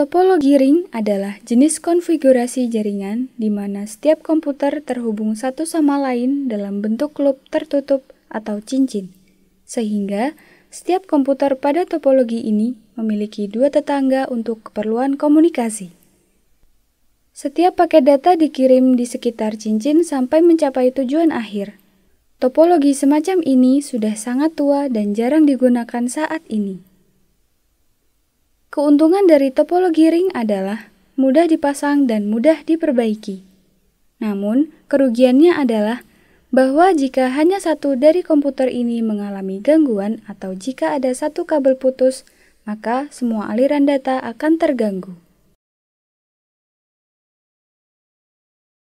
Topologi ring adalah jenis konfigurasi jaringan di mana setiap komputer terhubung satu sama lain dalam bentuk loop tertutup atau cincin, sehingga setiap komputer pada topologi ini memiliki dua tetangga untuk keperluan komunikasi. Setiap paket data dikirim di sekitar cincin sampai mencapai tujuan akhir. Topologi semacam ini sudah sangat tua dan jarang digunakan saat ini. Keuntungan dari topologi ring adalah mudah dipasang dan mudah diperbaiki. Namun, kerugiannya adalah bahwa jika hanya satu dari komputer ini mengalami gangguan atau jika ada satu kabel putus, maka semua aliran data akan terganggu.